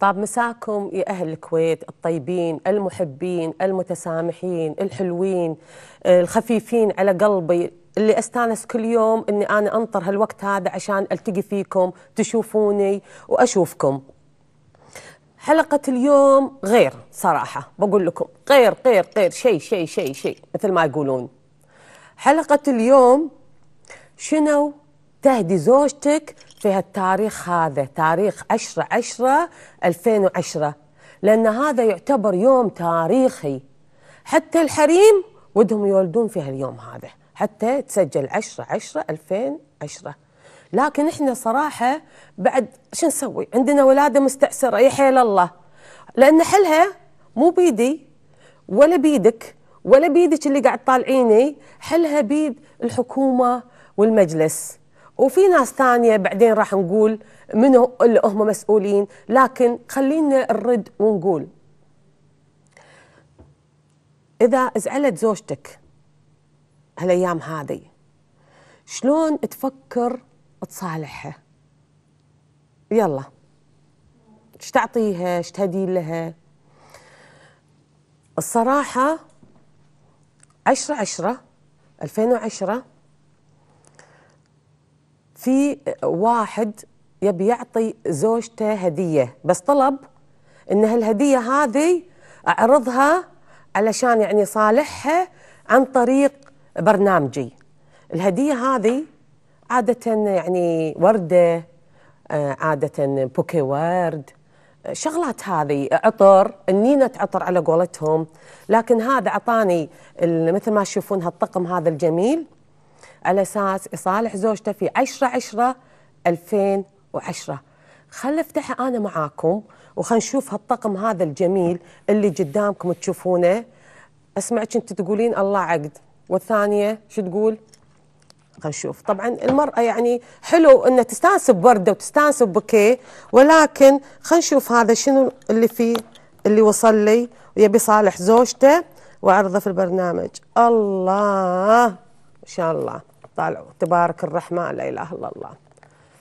طاب مساكم يا أهل الكويت الطيبين المحبين المتسامحين الحلوين الخفيفين على قلبي اللي استانس كل يوم اني انا انطر هالوقت هذا عشان التقي فيكم تشوفوني واشوفكم حلقة اليوم غير صراحة بقول لكم غير غير غير شيء شيء شيء شيء مثل ما يقولون حلقة اليوم شنو تهدي زوجتك في التاريخ هذا تاريخ 10 10 2010 لأن هذا يعتبر يوم تاريخي حتى الحريم ودهم يولدون في هاليوم هذا حتى تسجل 10 10 2010 لكن احنا صراحه بعد شو نسوي؟ عندنا ولاده مستعسره يا حيل الله لان حلها مو بيدي ولا بيدك ولا بيدك اللي قاعد طالعيني حلها بيد الحكومه والمجلس وفي ناس ثانيه بعدين راح نقول من اللي هم مسؤولين لكن خلينا نرد ونقول اذا زعلت زوجتك هالايام هذه شلون تفكر تصالحها يلا ايش تعطيها ايش تهدي لها الصراحة عشرة عشرة 2010 في واحد يبي يعطي زوجته هديه بس طلب ان هالهديه هذه اعرضها علشان يعني صالحها عن طريق برنامجي الهديه هذه عاده يعني ورده آه، عاده بوكي ورد شغلات هذه عطر النينة عطر على قولتهم لكن هذا أعطاني مثل ما تشوفون هالطقم هذا الجميل على اساس يصالح زوجته في 10 10 2010 خل افتحها انا معاكم وخل نشوف هالطقم هذا الجميل اللي قدامكم تشوفونه اسمعك انت تقولين الله عقد والثانيه شو تقول؟ خل نشوف طبعا المرأة يعني حلو أنها تستانس بوردة وتستانس ببوكيه ولكن خل نشوف هذا شنو اللي فيه اللي وصل لي ويبي صالح زوجته وعرضه في البرنامج الله ان شاء الله طالعوا تبارك الرحمن لا اله الا الله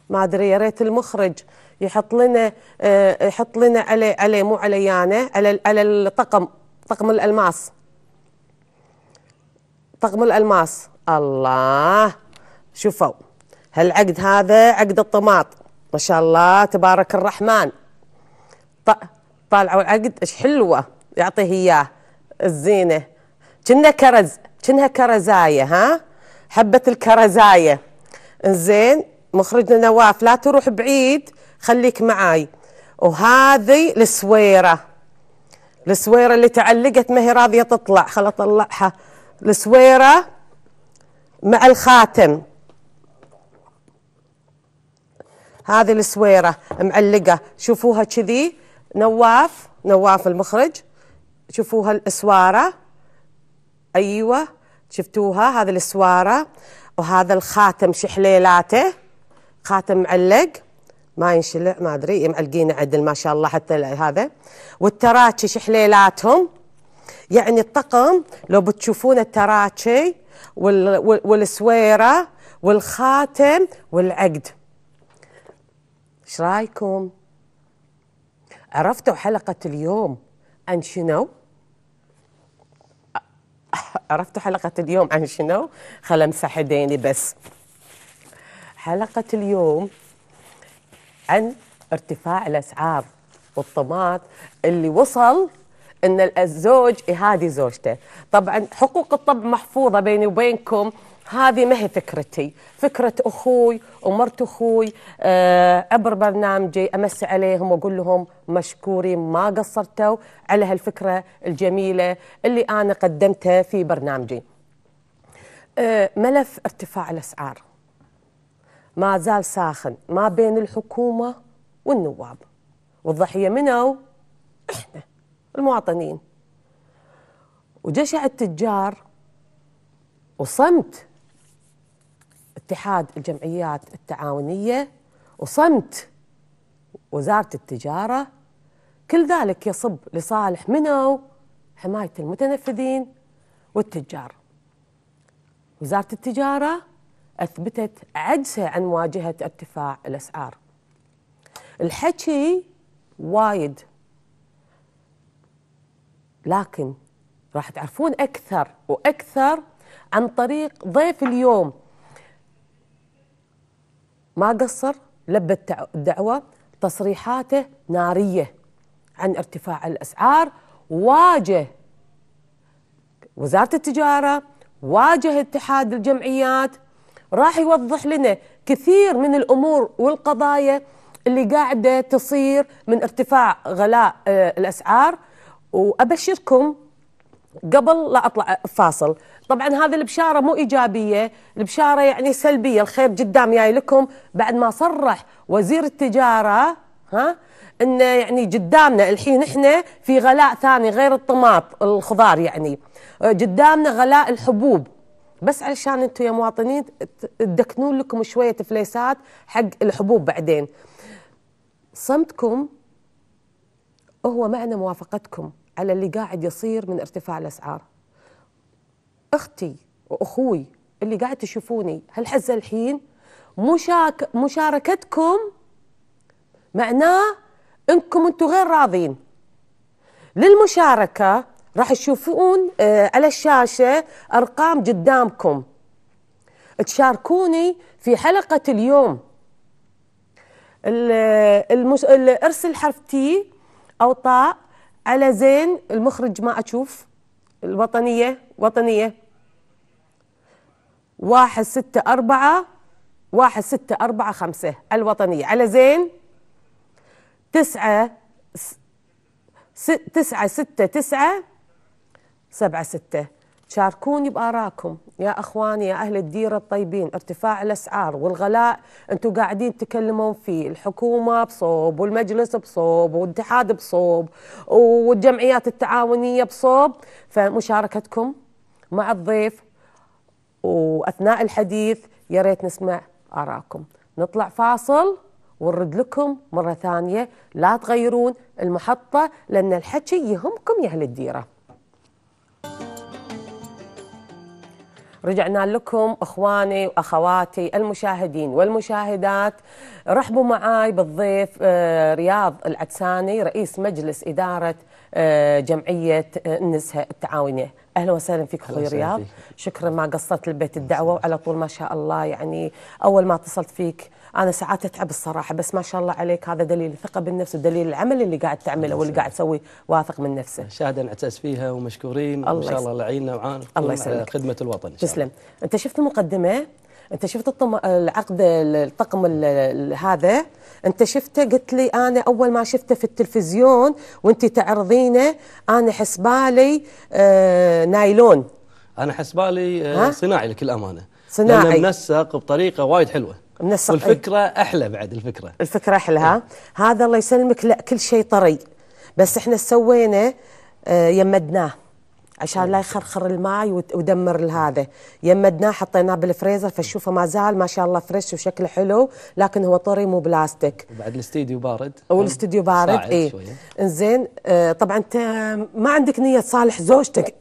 ما ادري يا ريت المخرج يحط لنا آه، يحط لنا عليه عليه مو انا على على الطقم طقم الالماس طقم الالماس الله شوفوا هالعقد هذا عقد الطماط ما شاء الله تبارك الرحمن طالعوا العقد ايش حلوه يعطيه اياه الزينه كنا كرز كنا كرزايه ها حبه الكرزايه انزين مخرجنا نواف لا تروح بعيد خليك معاي وهذه السويره السويره اللي تعلقت ما هي راضيه تطلع خل اطلعها السويره مع الخاتم هذه السويره معلقه شوفوها كذي نواف نواف المخرج شوفوها الاسواره ايوه شفتوها هذا السواره وهذا الخاتم شحليلاته خاتم معلق ما ينشلع ما ادري معلقينه عدل ما شاء الله حتى هذا والتراتشي شحليلاتهم يعني الطقم لو بتشوفون التراتشي وال والسويره والخاتم والعقد ايش رايكم عرفتوا حلقه اليوم عن شنو عرفتوا حلقة اليوم عن شنو؟ خل امسح يديني بس. حلقة اليوم عن ارتفاع الاسعار والطماط اللي وصل ان الزوج يهادي زوجته، طبعا حقوق الطب محفوظة بيني وبينكم هذه ما هي فكرتي فكرة أخوي ومرت أخوي آه، عبر برنامجي أمس عليهم وأقول لهم مشكورين ما قصرتوا على هالفكرة الجميلة اللي أنا قدمتها في برنامجي آه، ملف ارتفاع الأسعار ما زال ساخن ما بين الحكومة والنواب والضحية منو؟ إحنا المواطنين وجشع التجار وصمت اتحاد الجمعيات التعاونية وصمت وزارة التجارة كل ذلك يصب لصالح منو حماية المتنفذين والتجار وزارة التجارة أثبتت عجزها عن مواجهة ارتفاع الأسعار الحكي وايد لكن راح تعرفون أكثر وأكثر عن طريق ضيف اليوم ما قصر لبى الدعوة تصريحاته نارية عن ارتفاع الأسعار واجه وزارة التجارة واجه اتحاد الجمعيات راح يوضح لنا كثير من الأمور والقضايا اللي قاعدة تصير من ارتفاع غلاء آه، الأسعار وأبشركم قبل لا اطلع فاصل طبعا هذه البشاره مو ايجابيه البشاره يعني سلبيه الخير قدام جاي لكم بعد ما صرح وزير التجاره ها انه يعني قدامنا الحين احنا في غلاء ثاني غير الطماط الخضار يعني قدامنا غلاء الحبوب بس علشان انتم يا مواطنين تدكنون لكم شويه فليسات حق الحبوب بعدين صمتكم هو معنى موافقتكم على اللي قاعد يصير من ارتفاع الاسعار اختي واخوي اللي قاعد تشوفوني هالحزه الحين مشاك مشاركتكم معناه انكم انتم غير راضين للمشاركه راح تشوفون آه، على الشاشه ارقام قدامكم تشاركوني في حلقه اليوم ارسل حرف تي او طاء على زين المخرج ما أشوف الوطنية وطنية واحد ستة أربعة واحد ستة أربعة خمسة الوطنية على زين تسعة س... تسعة ستة تسعة سبعة ستة شاركوني بآراءكم يا أخواني يا أهل الديرة الطيبين ارتفاع الأسعار والغلاء أنتم قاعدين تكلمون فيه الحكومة بصوب والمجلس بصوب والاتحاد بصوب والجمعيات التعاونية بصوب فمشاركتكم مع الضيف وأثناء الحديث يا ريت نسمع آراكم نطلع فاصل ونرد لكم مرة ثانية لا تغيرون المحطة لأن الحكي يهمكم يا أهل الديرة رجعنا لكم اخواني واخواتي المشاهدين والمشاهدات رحبوا معاي بالضيف آه، رياض العدساني رئيس مجلس اداره آه، جمعيه آه، النزهه التعاونيه اهلا وسهلا فيك اخوي رياض شكرا ما قصرت لبيت الدعوه وعلى طول ما شاء الله يعني اول ما اتصلت فيك انا ساعات اتعب الصراحه بس ما شاء الله عليك هذا دليل الثقه بالنفس ودليل العمل اللي قاعد تعمله واللي نعم. قاعد تسوي واثق من نفسه شهاده نعتز فيها ومشكورين ان وان شاء الله لعيننا وعان الله يسلمك خدمه الوطن تسلم انت شفت المقدمه انت شفت الطم... العقد الطقم ال... هذا انت شفته قلت لي انا اول ما شفته في التلفزيون وانت تعرضينه انا حسبالي آه نايلون انا حسبالي آه صناعي لكل امانه صناعي لانه منسق بطريقه وايد حلوه من الصق والفكره احلى بعد الفكره الفكره احلى ها هذا الله يسلمك لا كل شيء طري بس احنا سوينا آه، يمدناه عشان لا يخرخر الماي ودمر هذا يمدناه حطيناه بالفريزر فشوفه ما زال ما شاء الله فريش وشكله حلو لكن هو طري مو بلاستيك وبعد الاستديو بارد والاستديو بارد اي انزين آه طبعا انت ما عندك نيه تصالح زوجتك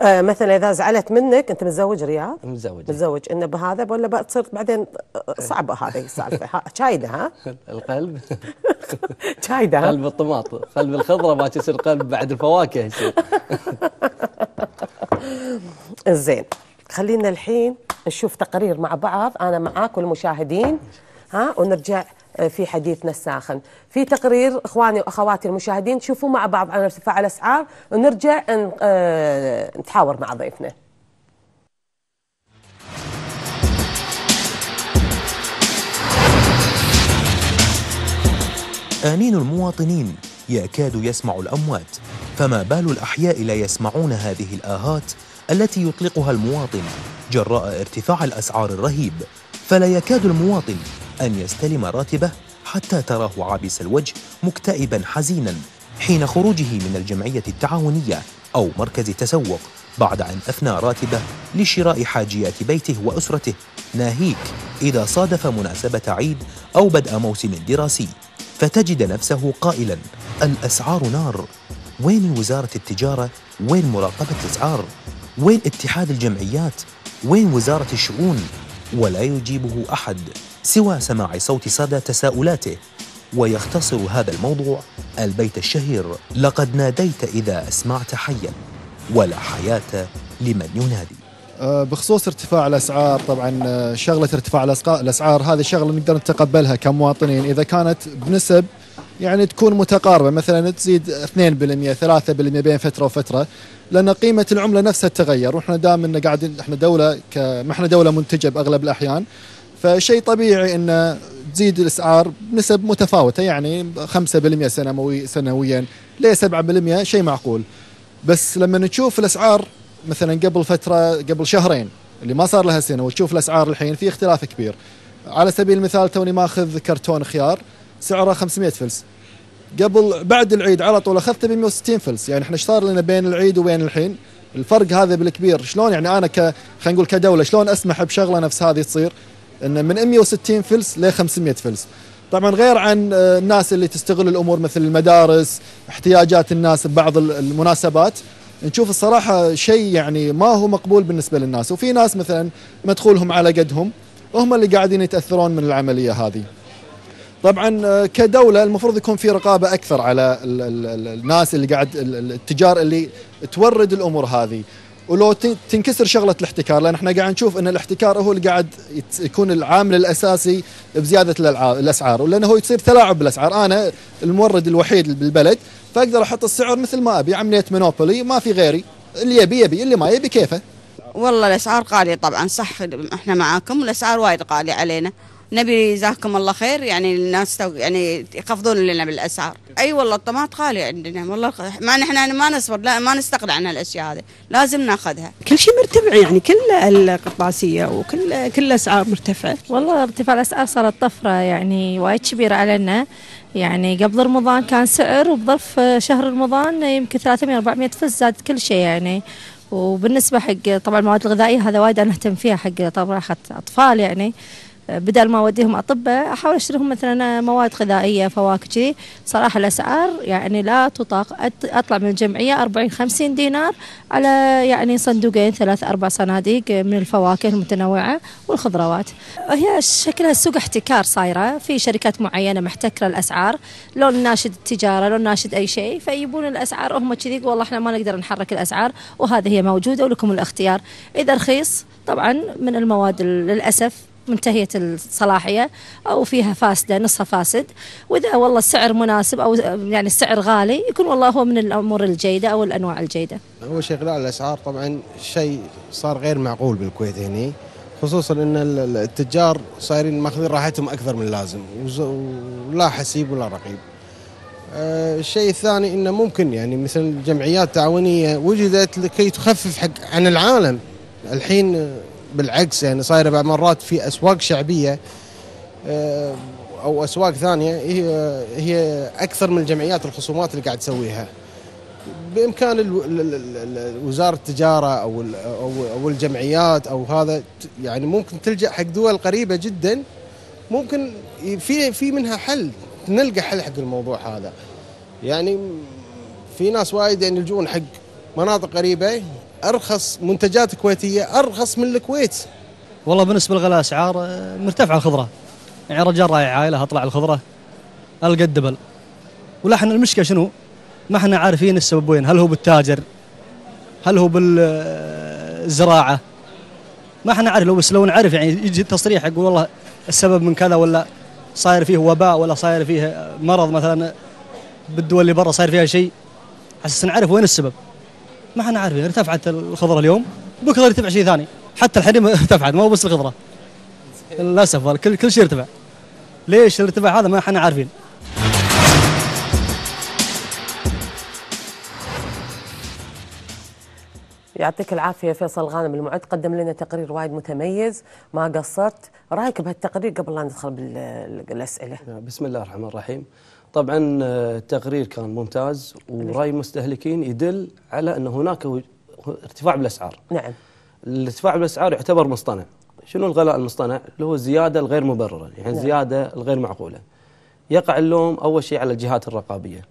آه مثلا اذا زعلت منك انت متزوج رياض متزوج متزوج انه بهذا ولا بتصير بعدين صعبه هذه السالفه شايده ها القلب شايده قلب الطماطم قلب الخضره ما تصير قلب بعد الفواكه يصير زين خلينا الحين نشوف تقرير مع بعض انا معاك والمشاهدين ها ونرجع آه، في حديثنا الساخن في تقرير اخواني واخواتي المشاهدين شوفوا مع بعض عن ارتفاع الاسعار ونرجع آه، نتحاور مع ضيفنا آنين المواطنين يكاد يسمع الأموات فما بال الأحياء لا يسمعون هذه الآهات التي يطلقها المواطن جراء ارتفاع الأسعار الرهيب فلا يكاد المواطن أن يستلم راتبه حتى تراه عابس الوجه مكتئبا حزينا حين خروجه من الجمعية التعاونية أو مركز تسوق بعد أن أفنى راتبه لشراء حاجيات بيته وأسرته ناهيك إذا صادف مناسبة عيد أو بدء موسم دراسي فتجد نفسه قائلا الأسعار نار وين وزارة التجارة وين مراقبة الأسعار وين اتحاد الجمعيات وين وزارة الشؤون ولا يجيبه أحد سوى سماع صوت صدى تساؤلاته ويختصر هذا الموضوع البيت الشهير لقد ناديت إذا أسمعت حيا ولا حياة لمن ينادي أه، بخصوص ارتفاع الاسعار طبعا أه، شغله ارتفاع الاسعار هذه شغله نقدر نتقبلها كمواطنين اذا كانت بنسب يعني تكون متقاربه مثلا تزيد 2% 3% بين فتره وفتره لان قيمه العمله نفسها تتغير واحنا دائما قاعدين احنا دوله ك... ما احنا دوله منتجه باغلب الاحيان فشيء طبيعي ان تزيد الاسعار بنسب متفاوته يعني 5% سنوي سنويا ل 7% شيء معقول بس لما نشوف الاسعار مثلا قبل فتره قبل شهرين اللي ما صار لها سنه وتشوف الاسعار الحين في اختلاف كبير على سبيل المثال توني ماخذ كرتون خيار سعره 500 فلس قبل بعد العيد على طول اخذته ب 160 فلس يعني احنا ايش صار لنا بين العيد وبين الحين الفرق هذا بالكبير شلون يعني انا ك خلينا نقول كدوله شلون اسمح بشغله نفس هذه تصير ان من 160 فلس ل 500 فلس طبعا غير عن آه، الناس اللي تستغل الامور مثل المدارس احتياجات الناس ببعض المناسبات نشوف الصراحه شيء يعني ما هو مقبول بالنسبه للناس وفي ناس مثلا مدخولهم على قدهم هم اللي قاعدين يتاثرون من العمليه هذه طبعا آه، كدوله المفروض يكون في رقابه اكثر على الـ الـ الناس اللي قاعد التجار اللي تورد الامور هذه ولو تنكسر شغله الاحتكار لان احنا قاعد نشوف ان الاحتكار هو اللي قاعد يكون العامل الاساسي بزياده الاسعار ولانه هو يصير تلاعب بالاسعار انا المورد الوحيد بالبلد فاقدر احط السعر مثل ما ابي عمليه مونوبولي ما في غيري اللي يبي يبي اللي ما يبي كيفه والله الاسعار غاليه طبعا صح احنا معاكم الاسعار وايد غاليه علينا نبي جزاكم الله خير يعني الناس يعني يخفضون لنا بالاسعار اي والله الطماط غالي عندنا والله ما نحن يعني ما نصبر لا ما نستغنى عن الاشياء هذه لازم ناخذها كل شيء مرتفع يعني كل القطاسيه وكل كل الاسعار مرتفعه والله ارتفاع الاسعار صارت طفره يعني وايد كبيره علينا يعني قبل رمضان كان سعر وبظرف شهر رمضان يمكن 300 400 فز زاد كل شيء يعني وبالنسبه حق طبعا المواد الغذائيه هذا وايد انا اهتم فيها حق طبعا اخذت اطفال يعني بدل ما اوديهم اطباء احاول اشتريهم مثلا مواد غذائيه فواكه كذي صراحه الاسعار يعني لا تطاق اطلع من الجمعيه 40 50 دينار على يعني صندوقين ثلاث اربع صناديق من الفواكه المتنوعه والخضروات هي شكلها السوق احتكار صايره في شركات معينه محتكره الاسعار لو ناشد التجاره لو ناشد اي شيء فيبون الاسعار هم كذي والله احنا ما نقدر نحرك الاسعار وهذه هي موجوده ولكم الاختيار اذا رخيص طبعا من المواد للاسف منتهيه الصلاحيه او فيها فاسده نصها فاسد واذا والله السعر مناسب او يعني السعر غالي يكون والله هو من الامور الجيده او الانواع الجيده. هو شيء غلاء الاسعار طبعا شيء صار غير معقول بالكويت هني خصوصا ان التجار صايرين ماخذين راحتهم اكثر من اللازم ولا حسيب ولا رقيب. آه، الشيء الثاني انه ممكن يعني مثل الجمعيات التعاونية وجدت لكي تخفف حق عن العالم الحين بالعكس يعني صايره بعض مرات في اسواق شعبيه آه، او اسواق ثانيه هي هي اكثر من الجمعيات الخصومات اللي قاعد تسويها بامكان وزاره التجاره او او الجمعيات او هذا يعني ممكن تلجا حق دول قريبه جدا ممكن في في منها حل نلقى حل حق الموضوع هذا يعني في ناس وايد يعني يلجؤون حق مناطق قريبه ارخص منتجات كويتيه ارخص من الكويت والله بالنسبه للغلاء اسعار مرتفعه الخضره يعني رجال راعي عائله اطلع الخضره القى الدبل ولحن المشكله شنو؟ ما احنا عارفين السبب وين هل هو بالتاجر هل هو بالزراعه ما احنا عارف لو بس لو نعرف يعني يجي تصريح يقول والله السبب من كذا ولا صاير فيه وباء ولا صاير فيه مرض مثلا بالدول اللي برا صاير فيها شيء حسس نعرف وين السبب ما احنا عارفين ارتفعت الخضره اليوم بكره يرتفع شيء ثاني حتى الحريم ارتفعت مو بس الخضره للاسف كل كل شيء ارتفع ليش الارتفاع هذا ما احنا عارفين يعطيك العافيه فيصل غانم المعد قدم لنا تقرير وايد متميز ما قصرت رايك بهالتقرير قبل لا ندخل بالاسئله بسم الله الرحمن الرحيم طبعا التقرير آه، كان ممتاز وراي المستهلكين يدل على ان هناك ارتفاع بالاسعار نعم الارتفاع بالاسعار يعتبر مصطنع شنو الغلاء المصطنع اللي هو الزياده الغير مبرره يعني نعم. الزياده الغير معقوله يقع اللوم اول شيء على الجهات الرقابيه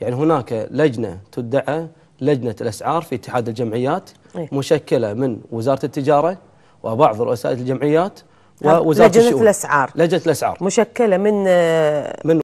يعني هناك لجنه تدعى لجنه الاسعار في اتحاد الجمعيات إيه؟ مشكله من وزاره التجاره وبعض رؤساء الجمعيات نعم. ووزاره لجنة الشؤون لجنه الاسعار لجنه الاسعار مشكله من آه، من